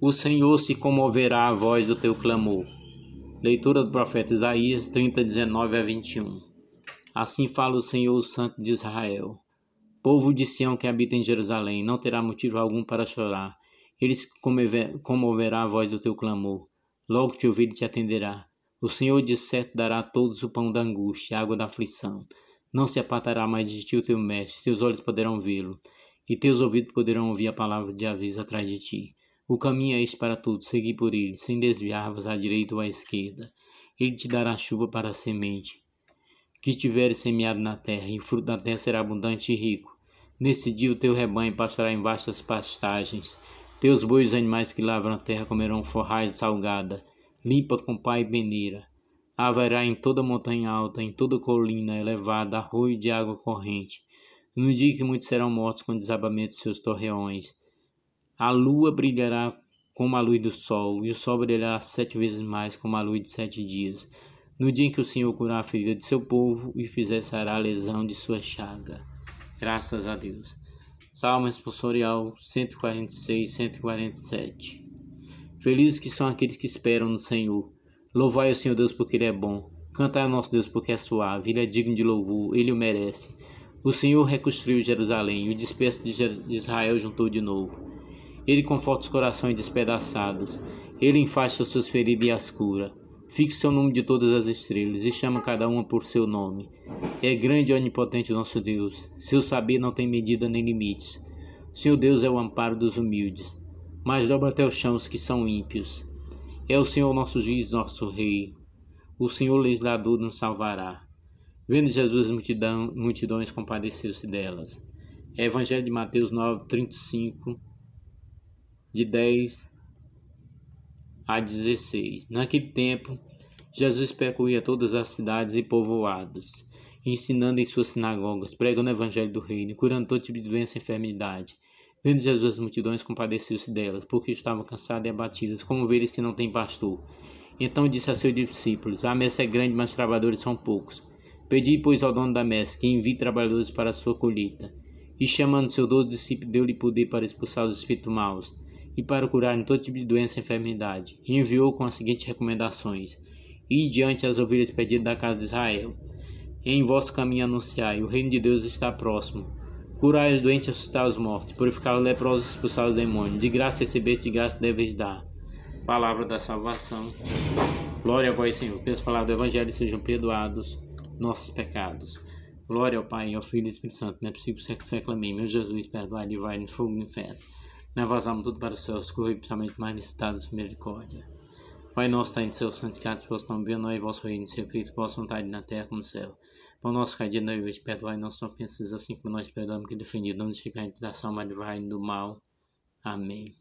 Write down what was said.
O Senhor se comoverá à voz do teu clamor. Leitura do profeta Isaías 30, 19 a 21. Assim fala o Senhor, o Santo de Israel. Povo de Sião que habita em Jerusalém, não terá motivo algum para chorar. Ele se comoverá à voz do teu clamor. Logo te ouvir te atenderá. O Senhor de certo dará a todos o pão da angústia, a água da aflição. Não se apartará mais de ti o teu mestre, teus olhos poderão vê-lo, e teus ouvidos poderão ouvir a palavra de aviso atrás de ti. O caminho é este para todos, segui por ele, sem desviar-vos à direita ou à esquerda. Ele te dará chuva para a semente, que tiveres semeado na terra, e o fruto da terra será abundante e rico. Nesse dia o teu rebanho pastará em vastas pastagens. Teus bois e animais que lavram a terra comerão forragem salgada, limpa com pai e peneira. Haverá em toda montanha alta, em toda colina elevada, arroio de água corrente. No dia que muitos serão mortos com o desabamento de seus torreões a lua brilhará como a luz do sol, e o sol brilhará sete vezes mais como a luz de sete dias, no dia em que o Senhor curar a ferida de seu povo e fizer sarar a lesão de sua chaga. Graças a Deus. Salmo responsorial 146, 147. Felizes que são aqueles que esperam no Senhor. Louvai o Senhor Deus porque Ele é bom. Cantai ao nosso Deus porque é suave. Ele é digno de louvor, Ele o merece. O Senhor reconstruiu Jerusalém, o despeço de Israel juntou de novo. Ele conforta os corações despedaçados. Ele enfaixa os seus feridos e as cura. Fixa o nome de todas as estrelas e chama cada uma por seu nome. É grande e onipotente nosso Deus. Seu saber não tem medida nem limites. Senhor Deus é o amparo dos humildes, mas dobra até os chãos que são ímpios. É o Senhor nosso juiz, nosso rei. O Senhor legislador nos salvará. Vendo Jesus multidão, multidões, compadeceu-se delas. Evangelho de Mateus 9, 35 de 10 a 16. Naquele tempo, Jesus percorria todas as cidades e povoados, ensinando em suas sinagogas, pregando o evangelho do reino, curando todo tipo de doença e enfermidade. Vendo Jesus as multidões, compadeceu-se delas, porque estavam cansadas e abatidas, como ovelhas que não têm pastor. Então disse a seus discípulos: A messe é grande, mas trabalhadores são poucos. Pedi, pois, ao dono da messe que envie trabalhadores para a sua colheita. E chamando seu doce discípulo, deu-lhe poder para expulsar os espíritos maus e para curarem todo tipo de doença e enfermidade, e enviou com as seguintes recomendações: E diante as ovelhas pedidas da casa de Israel, em vosso caminho anunciai, o reino de Deus está próximo. Curai os doentes e assustai os mortos, purificai os leprosos e expulsai os demônios. De graça recebeste, de graça deveis dar. Palavra da salvação. Glória a vós, Senhor. Que as palavras do Evangelho sejam perdoados nossos pecados. Glória ao Pai, ao Filho e ao Espírito Santo, não é possível que se reclame. Meu Jesus, perdoai, e vai no fogo do inferno né, vazamos tudo para o céu escuro e principalmente mais necessitados de misericórdia. Pai nosso, Pai de céu, santificado vosso nome, venha nós vosso reino, seja feito vossa vontade na terra como no céu. Pão nosso cada dia não hoje, perdoai nossas ofensas, assim como nós perdoamos que defendido, não nos chegar em tentação, mas do mal. Amém.